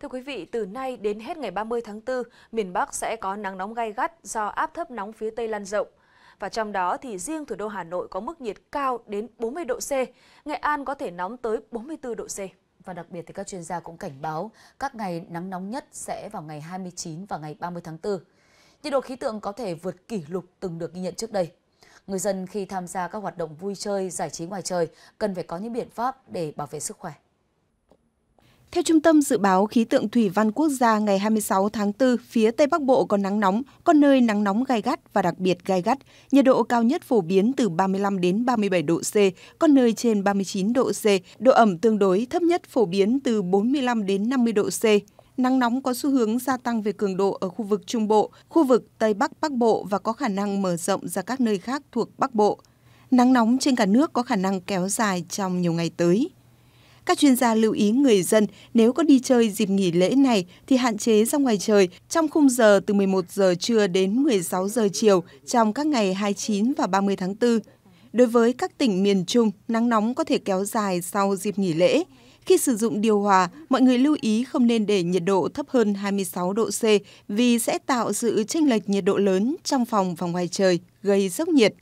Thưa quý vị, từ nay đến hết ngày 30 tháng 4, miền Bắc sẽ có nắng nóng gai gắt do áp thấp nóng phía Tây lan rộng. Và trong đó thì riêng thủ đô Hà Nội có mức nhiệt cao đến 40 độ C, Nghệ An có thể nóng tới 44 độ C. Và đặc biệt thì các chuyên gia cũng cảnh báo các ngày nắng nóng nhất sẽ vào ngày 29 và ngày 30 tháng 4. Nhiệt độ khí tượng có thể vượt kỷ lục từng được ghi nhận trước đây. Người dân khi tham gia các hoạt động vui chơi, giải trí ngoài trời cần phải có những biện pháp để bảo vệ sức khỏe. Theo Trung tâm Dự báo Khí tượng Thủy văn Quốc gia ngày 26 tháng 4, phía Tây Bắc Bộ có nắng nóng, có nơi nắng nóng gai gắt và đặc biệt gai gắt. Nhiệt độ cao nhất phổ biến từ 35 đến 37 độ C, có nơi trên 39 độ C. Độ ẩm tương đối thấp nhất phổ biến từ 45 đến 50 độ C. Nắng nóng có xu hướng gia tăng về cường độ ở khu vực Trung Bộ, khu vực Tây Bắc Bắc Bộ và có khả năng mở rộng ra các nơi khác thuộc Bắc Bộ. Nắng nóng trên cả nước có khả năng kéo dài trong nhiều ngày tới. Các chuyên gia lưu ý người dân nếu có đi chơi dịp nghỉ lễ này thì hạn chế ra ngoài trời trong khung giờ từ 11 giờ trưa đến 16 giờ chiều trong các ngày 29 và 30 tháng 4. Đối với các tỉnh miền Trung, nắng nóng có thể kéo dài sau dịp nghỉ lễ. Khi sử dụng điều hòa, mọi người lưu ý không nên để nhiệt độ thấp hơn 26 độ C vì sẽ tạo sự chênh lệch nhiệt độ lớn trong phòng và ngoài trời, gây sốc nhiệt.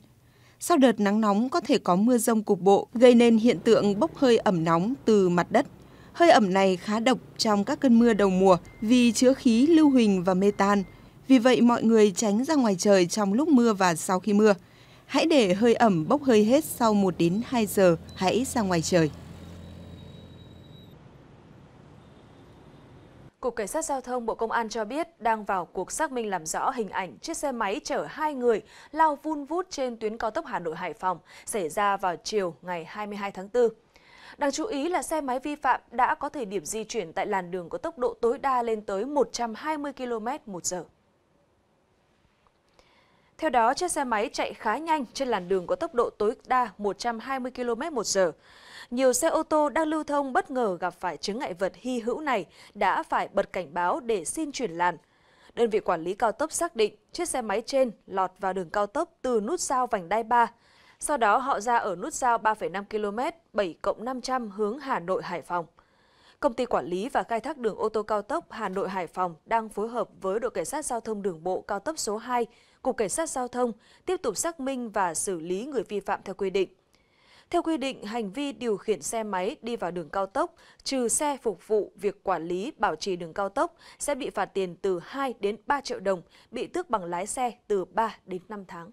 Sau đợt nắng nóng có thể có mưa rông cục bộ, gây nên hiện tượng bốc hơi ẩm nóng từ mặt đất. Hơi ẩm này khá độc trong các cơn mưa đầu mùa vì chứa khí lưu huỳnh và mê tan. Vì vậy mọi người tránh ra ngoài trời trong lúc mưa và sau khi mưa. Hãy để hơi ẩm bốc hơi hết sau 1 đến 2 giờ, hãy ra ngoài trời. Cục Cảnh sát Giao thông Bộ Công an cho biết đang vào cuộc xác minh làm rõ hình ảnh chiếc xe máy chở hai người lao vun vút trên tuyến cao tốc Hà Nội Hải Phòng xảy ra vào chiều ngày 22 tháng 4. Đáng chú ý là xe máy vi phạm đã có thời điểm di chuyển tại làn đường có tốc độ tối đa lên tới 120 km một giờ. Theo đó, chiếc xe máy chạy khá nhanh trên làn đường có tốc độ tối đa 120 km h Nhiều xe ô tô đang lưu thông bất ngờ gặp phải chứng ngại vật hy hữu này đã phải bật cảnh báo để xin chuyển làn. Đơn vị quản lý cao tốc xác định chiếc xe máy trên lọt vào đường cao tốc từ nút giao vành đai 3. Sau đó họ ra ở nút giao 3,5 km 7 500 hướng Hà Nội Hải Phòng. Công ty quản lý và khai thác đường ô tô cao tốc Hà Nội Hải Phòng đang phối hợp với đội cảnh sát giao thông đường bộ cao tốc số 2 Cục Cảnh sát Giao thông tiếp tục xác minh và xử lý người vi phạm theo quy định. Theo quy định, hành vi điều khiển xe máy đi vào đường cao tốc, trừ xe phục vụ việc quản lý bảo trì đường cao tốc sẽ bị phạt tiền từ 2 đến 3 triệu đồng, bị tước bằng lái xe từ 3 đến 5 tháng.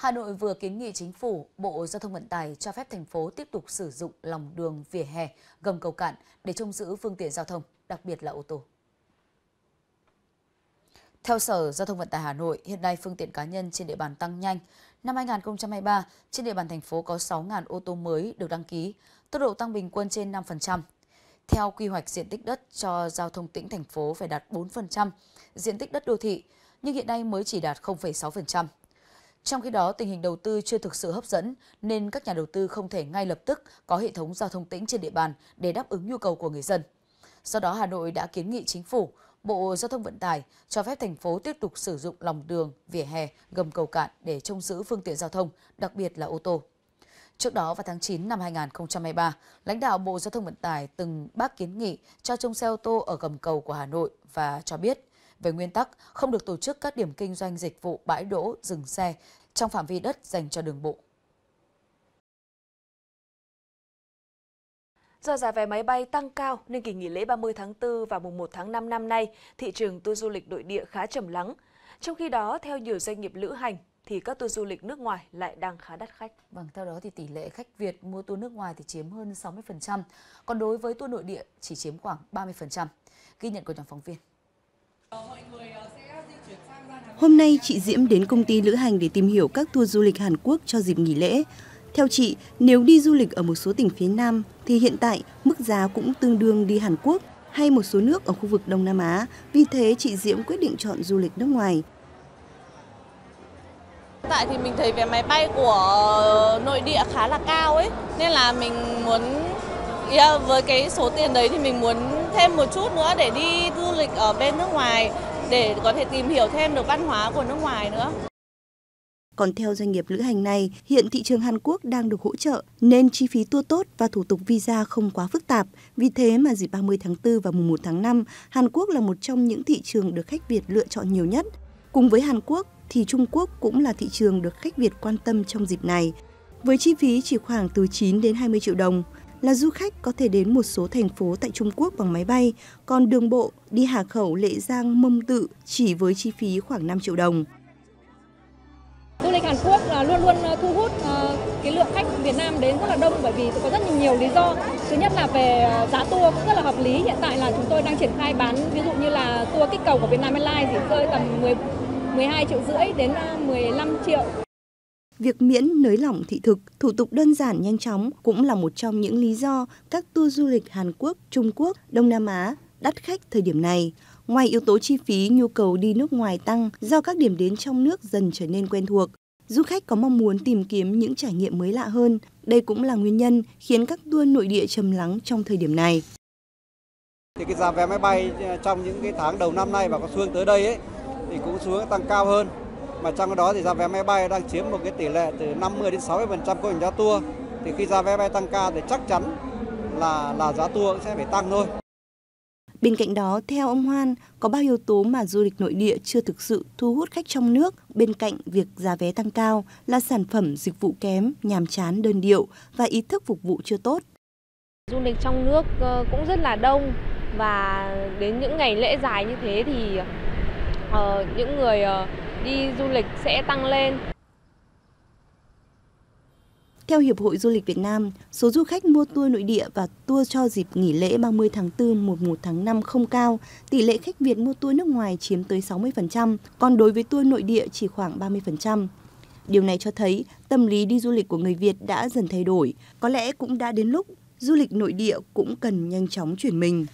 Hà Nội vừa kiến nghị chính phủ, Bộ Giao thông Vận tải cho phép thành phố tiếp tục sử dụng lòng đường vỉa hè, gầm cầu cạn để trông giữ phương tiện giao thông, đặc biệt là ô tô. Theo Sở Giao thông Vận tải Hà Nội, hiện nay phương tiện cá nhân trên địa bàn tăng nhanh. Năm 2023, trên địa bàn thành phố có 6.000 ô tô mới được đăng ký, tốc độ tăng bình quân trên 5%. Theo quy hoạch diện tích đất cho giao thông tỉnh thành phố phải đạt 4%, diện tích đất đô thị, nhưng hiện nay mới chỉ đạt 0,6%. Trong khi đó, tình hình đầu tư chưa thực sự hấp dẫn nên các nhà đầu tư không thể ngay lập tức có hệ thống giao thông tĩnh trên địa bàn để đáp ứng nhu cầu của người dân. Do đó, Hà Nội đã kiến nghị chính phủ, Bộ Giao thông Vận tải cho phép thành phố tiếp tục sử dụng lòng đường, vỉa hè, gầm cầu cạn để trông giữ phương tiện giao thông, đặc biệt là ô tô. Trước đó vào tháng 9 năm 2023, lãnh đạo Bộ Giao thông Vận tải từng bác kiến nghị cho trông xe ô tô ở gầm cầu của Hà Nội và cho biết về nguyên tắc, không được tổ chức các điểm kinh doanh dịch vụ bãi đỗ, dừng xe trong phạm vi đất dành cho đường bộ. Do giá vé máy bay tăng cao nên kỳ nghỉ lễ 30 tháng 4 và mùng 1 tháng 5 năm nay, thị trường tour du lịch nội địa khá trầm lắng. Trong khi đó, theo nhiều doanh nghiệp lữ hành, thì các tour du lịch nước ngoài lại đang khá đắt khách. Vâng, theo đó thì tỷ lệ khách Việt mua tour nước ngoài thì chiếm hơn 60%, còn đối với tour nội địa chỉ chiếm khoảng 30%. Ghi nhận của nhóm phóng viên. Hôm nay, chị Diễm đến công ty lữ hành để tìm hiểu các tour du lịch Hàn Quốc cho dịp nghỉ lễ. Theo chị, nếu đi du lịch ở một số tỉnh phía Nam thì hiện tại mức giá cũng tương đương đi Hàn Quốc hay một số nước ở khu vực Đông Nam Á. Vì thế, chị Diễm quyết định chọn du lịch nước ngoài. Tại thì mình thấy vé máy bay của nội địa khá là cao ấy, nên là mình muốn yeah, với cái số tiền đấy thì mình muốn thêm một chút nữa để đi du lịch ở bên nước ngoài để có thể tìm hiểu thêm được văn hóa của nước ngoài nữa. Còn theo doanh nghiệp lữ hành này, hiện thị trường Hàn Quốc đang được hỗ trợ nên chi phí tour tốt và thủ tục visa không quá phức tạp. Vì thế mà dịp 30 tháng 4 và mùng 1 tháng 5, Hàn Quốc là một trong những thị trường được khách Việt lựa chọn nhiều nhất. Cùng với Hàn Quốc thì Trung Quốc cũng là thị trường được khách Việt quan tâm trong dịp này. Với chi phí chỉ khoảng từ 9 đến 20 triệu đồng, là du khách có thể đến một số thành phố tại Trung Quốc bằng máy bay, còn đường bộ đi Hà Khẩu, Lệ Giang, Mông Tự chỉ với chi phí khoảng 5 triệu đồng. Du lịch Hàn Quốc là luôn luôn ờ, thu hút ờ, cái lượng khách Việt Nam đến rất là đông bởi vì có rất nhiều lý do. Thứ nhất là về ờ, giá tour cũng rất là hợp lý. Hiện tại là chúng tôi đang triển khai bán ví dụ như là tour kích cầu của Vietnam Airlines thì rơi tầm 10, 12 triệu rưỡi đến 15 triệu. Việc miễn nới lỏng thị thực, thủ tục đơn giản nhanh chóng cũng là một trong những lý do các tour du lịch Hàn Quốc, Trung Quốc, Đông Nam Á đắt khách thời điểm này. Ngoài yếu tố chi phí, nhu cầu đi nước ngoài tăng do các điểm đến trong nước dần trở nên quen thuộc, du khách có mong muốn tìm kiếm những trải nghiệm mới lạ hơn. Đây cũng là nguyên nhân khiến các tour nội địa trầm lắng trong thời điểm này. Thì cái giá vé máy bay ờ, trong những cái tháng đầu năm nay và có xuống tới đây ấy, thì cũng xuống tăng cao hơn mà trong đó thì giá vé máy bay đang chiếm một cái tỷ lệ từ 50 đến 60 phần trăm của giá tour thì khi giá vé bay tăng cao thì chắc chắn là là giá tour cũng sẽ phải tăng thôi. Bên cạnh đó, theo ông Hoan, có bao yếu tố mà du lịch nội địa chưa thực sự thu hút khách trong nước bên cạnh việc giá vé tăng cao là sản phẩm dịch vụ kém, nhàm chán, đơn điệu và ý thức phục vụ chưa tốt. Du lịch trong nước ờ, cũng rất là đông và đến những ngày lễ dài như thế thì uh, những người uh, đi du lịch sẽ tăng lên. Theo Hiệp hội Du lịch Việt Nam, số du khách mua tour nội địa và tour cho dịp nghỉ lễ 30 tháng 4, 1 tháng 5 không cao, tỷ lệ khách Việt mua tour nước ngoài chiếm tới 60%, còn đối với tour nội địa chỉ khoảng 30%. Điều này cho thấy tâm lý đi du lịch của người Việt đã dần thay đổi, có lẽ cũng đã đến lúc du lịch nội địa cũng cần nhanh chóng chuyển mình.